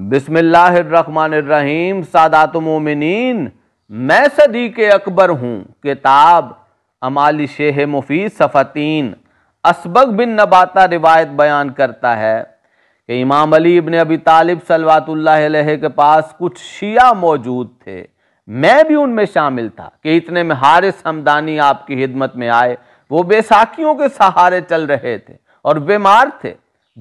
बिसमीम सादात मोमिन मैं सदी के अकबर हूँ किताब अमाली शेह मुफीद सफ़तीन असबक बिन नबाता रिवायत बयान करता है कि इमाम अली इबन अबी तालिब सलवातुल्लाह के पास कुछ शिया मौजूद थे मैं भी उनमें शामिल था कि इतने में हारिस हमदानी आपकी हिदमत में आए वो बेसाखियों के सहारे चल रहे थे और बीमार थे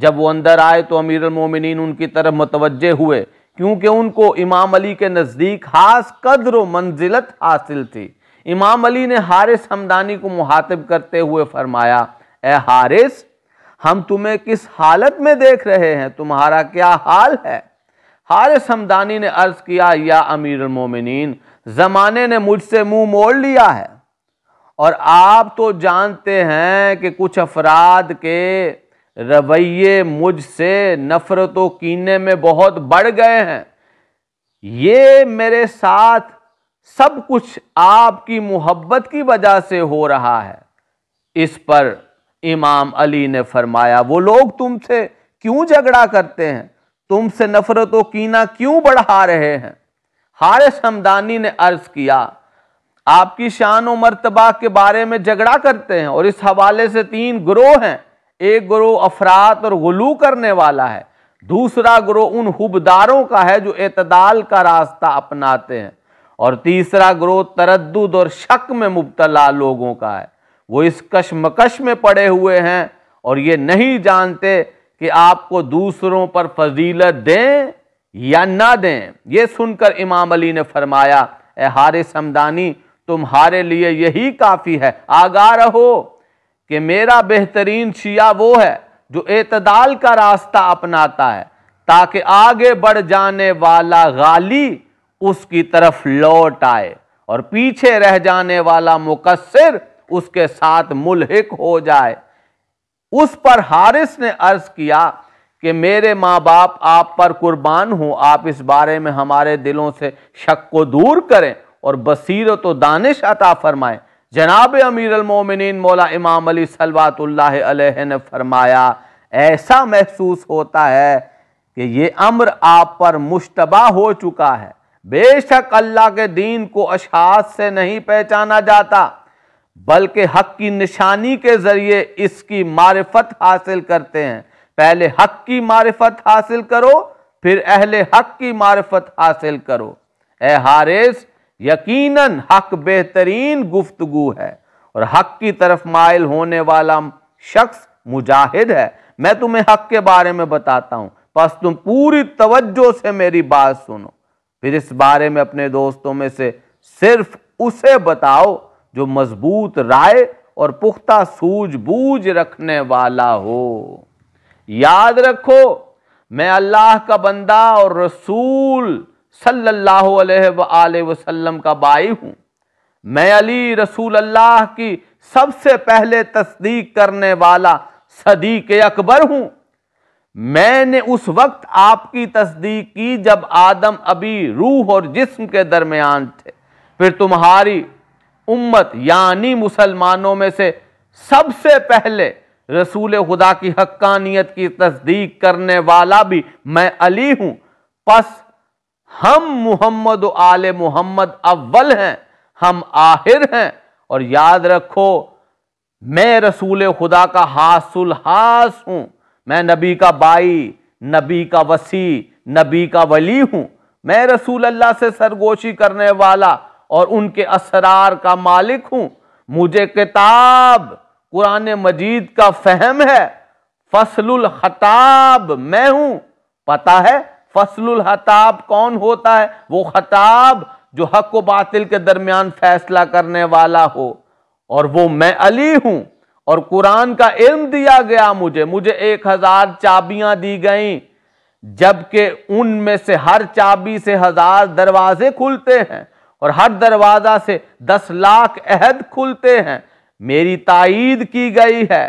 जब वो अंदर आए तो अमीर अमीरमिन उनकी तरफ मतवजे हुए क्योंकि उनको इमाम अली के नज़दीक खास कदर व मंजिलत हासिल थी इमाम अली ने हारिस हमदानी को मुहातब करते हुए फरमाया ए हारिस हम तुम्हें किस हालत में देख रहे हैं तुम्हारा क्या हाल है हारिस हमदानी ने अर्ज़ किया या अमीर अमीरमिन ज़माने ने मुझसे मुंह मोड़ लिया है और आप तो जानते हैं कि कुछ अफराद के रवैये मुझसे नफरत व कीने में बहुत बढ़ गए हैं ये मेरे साथ सब कुछ आपकी मोहब्बत की वजह से हो रहा है इस पर इमाम अली ने फरमाया वो लोग तुमसे क्यों झगड़ा करते हैं तुमसे नफरत व कीना क्यों बढ़ा रहे हैं हारिस हमदानी ने अर्ज किया आपकी शान व मर्तबा के बारे में झगड़ा करते हैं और इस हवाले से तीन ग्रोह हैं एक ग्रोह अफरात और गलू करने वाला है दूसरा ग्रोह उन हुबदारों का है जो एतदाल का रास्ता अपनाते हैं और तीसरा ग्रोह तरद और शक में मुबतला लोगों का है वो इस कशमकश में पड़े हुए हैं और ये नहीं जानते कि आपको दूसरों पर फजीलत दें या ना दें यह सुनकर इमाम अली ने फरमाया ए हारिस हमदानी तुम्हारे लिए यही काफ़ी है आगा रहो कि मेरा बेहतरीन शिया वो है जो एतदाल का रास्ता अपनाता है ताकि आगे बढ़ जाने वाला गाली उसकी तरफ लौट आए और पीछे रह जाने वाला मुकसर उसके साथ मुलहिक हो जाए उस पर हारिस ने अर्ज किया कि मेरे माँ बाप आप पर कुर्बान हो आप इस बारे में हमारे दिलों से शक को दूर करें और बसीरत तो दानिश अता फरमाएं जनाब अमीर अमीरमिन मौला इमाम अली सलवातुल्लाह ने फरमाया ऐसा महसूस होता है कि ये अम्र आप पर मुशतबा हो चुका है बेशक अल्लाह के दीन को अशात से नहीं पहचाना जाता बल्कि हक की निशानी के ज़रिए इसकी मारफत हासिल करते हैं पहले हक की मारफत हासिल करो फिर अहले हक की मारफत हासिल करो ए हारिस यकीनन हक बेहतरीन गुफ्तगु है और हक की तरफ मायल होने वाला शख्स मुजाहिद है मैं तुम्हें हक के बारे में बताता हूं बस तुम पूरी तवज्जो से मेरी बात सुनो फिर इस बारे में अपने दोस्तों में से सिर्फ उसे बताओ जो मजबूत राय और पुख्ता सूझबूझ रखने वाला हो याद रखो मैं अल्लाह का बंदा और रसूल सल्लल्लाहु अलैहि वसल्लम का बाई हूँ मैं अली रसूल अल्लाह की सबसे पहले तस्दीक करने वाला सदीक अकबर हूँ मैंने उस वक्त आपकी तस्दीक की जब आदम अभी रूह और जिस्म के दरमियान थे फिर तुम्हारी उम्मत यानी मुसलमानों में से सबसे पहले रसूल खुदा की हक्कानियत की तस्दीक करने वाला भी मैं अली हूँ पस हम मोहम्मद आल मोहम्मद अव्वल हैं हम आहिर हैं और याद रखो मैं रसूल खुदा का हासुल हास हूँ मैं नबी का बाई नबी का वसी नबी का वली हूँ मैं रसूल अल्लाह से सरगोशी करने वाला और उनके असरार का मालिक हूँ मुझे किताब कुरान मजीद का फहम है फसलुल खताब मैं हूँ पता है फसलुल हताब कौन होता है वो खताब जो हक व बातिल के दरमियान फैसला करने वाला हो और वो मैं अली हूं और कुरान का इल्म दिया गया मुझे मुझे एक हजार चाबियां दी गईं जबकि उनमें से हर चाबी से हजार दरवाजे खुलते हैं और हर दरवाजा से दस लाख अहद खुलते हैं मेरी तईद की गई है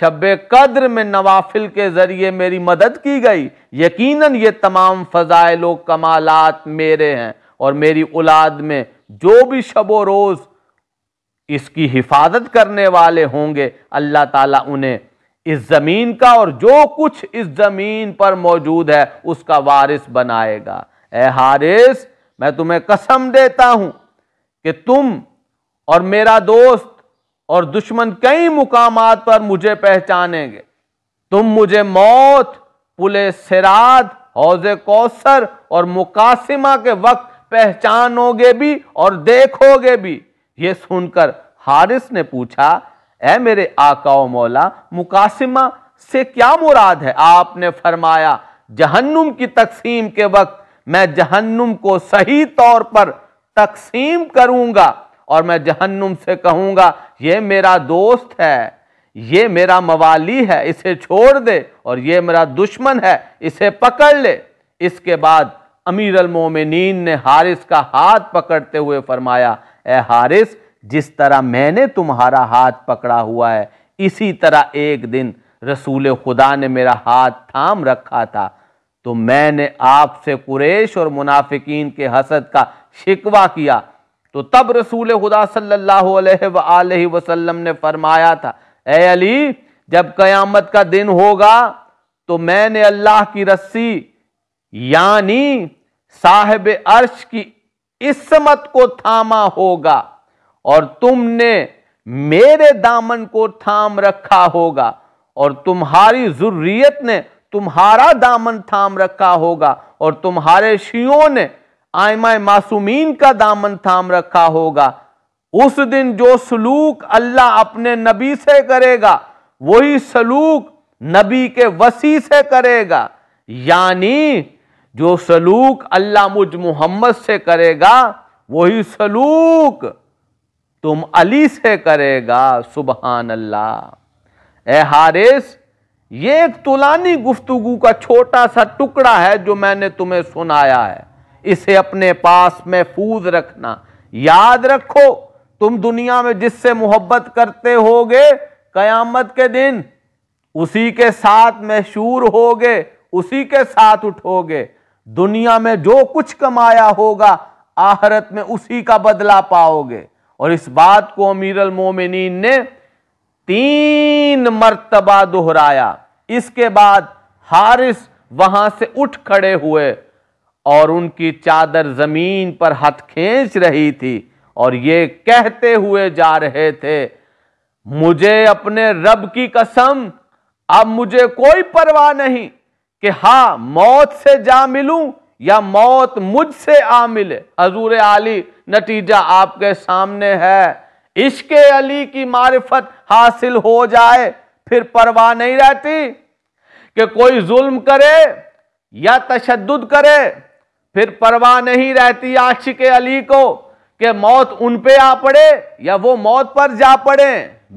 शब कद्र में नवाफिल के ज़रिए मेरी मदद की गई यकीनन ये तमाम फ़जाइल कमालत मेरे हैं और मेरी औलाद में जो भी शब रोज़ इसकी हिफाजत करने वाले होंगे अल्लाह ताला उन्हें इस ज़मीन का और जो कुछ इस ज़मीन पर मौजूद है उसका वारिस बनाएगा ए हारिस मैं तुम्हें कसम देता हूँ कि तुम और मेरा दोस्त और दुश्मन कई मुकाम पर मुझे पहचानेंगे तुम मुझे मौत पुले सिराद हौज कौसर और मुकासिमा के वक्त पहचानोगे भी और देखोगे भी ये सुनकर हारिस ने पूछा ए मेरे आकाओ मौला मुकासिमा से क्या मुराद है आपने फरमाया जहन्नुम की तकसीम के वक्त मैं जहन्नुम को सही तौर पर तकसीम करूंगा और मैं जहन्नुम से कहूँगा ये मेरा दोस्त है ये मेरा मवाली है इसे छोड़ दे और ये मेरा दुश्मन है इसे पकड़ ले इसके बाद अमीर अलमोमिन ने हारिस का हाथ पकड़ते हुए फरमाया ए हारिस जिस तरह मैंने तुम्हारा हाथ पकड़ा हुआ है इसी तरह एक दिन रसूल खुदा ने मेरा हाथ थाम रखा था तो मैंने आपसे कुरेश और मुनाफिकीन के हसद का शिकवा किया तो तब रसूल खुदा सल्लल्लाहु अलैहि वसल्लम ने फरमाया था ए अली जब कयामत का दिन होगा तो मैंने अल्लाह की रस्सी यानी साहेब अर्श की इसमत को थामा होगा और तुमने मेरे दामन को थाम रखा होगा और तुम्हारी जुर्रियत ने तुम्हारा दामन थाम रखा होगा और तुम्हारे शियों ने आयमा मासूमीन का दामन थाम रखा होगा उस दिन जो सलूक अल्लाह अपने नबी से करेगा वही सलूक नबी के वसी से करेगा यानी जो सलूक अल्लाह मुझ मोहम्मद से करेगा वही सलूक तुम अली से करेगा सुबहान अल्लाह ए हारिस ये एक तुलानी गुफ्तगु का छोटा सा टुकड़ा है जो मैंने तुम्हें सुनाया है इसे अपने पास महफूज रखना याद रखो तुम दुनिया में जिससे मोहब्बत करते होगे कयामत के दिन उसी के साथ मशहूर होगे उसी के साथ उठोगे दुनिया में जो कुछ कमाया होगा आहरत में उसी का बदला पाओगे और इस बात को अमीर मोमिनीन ने तीन मर्तबा दोहराया इसके बाद हारिस वहां से उठ खड़े हुए और उनकी चादर ज़मीन पर हथ खींच रही थी और ये कहते हुए जा रहे थे मुझे अपने रब की कसम अब मुझे कोई परवाह नहीं कि हाँ मौत से जा मिलूं या मौत मुझसे आ मिले हजूर आली नतीजा आपके सामने है इश्के अली की मारिफत हासिल हो जाए फिर परवाह नहीं रहती कि कोई जुल्म करे या तशद करे फिर परवाह नहीं रहती आशिक अली को कि मौत उन पे आ पड़े या वो मौत पर जा पड़े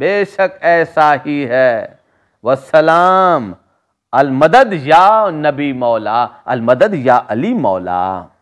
बेशक ऐसा ही है वसलाम अलमदद या नबी मौला अलमदद या अली मौला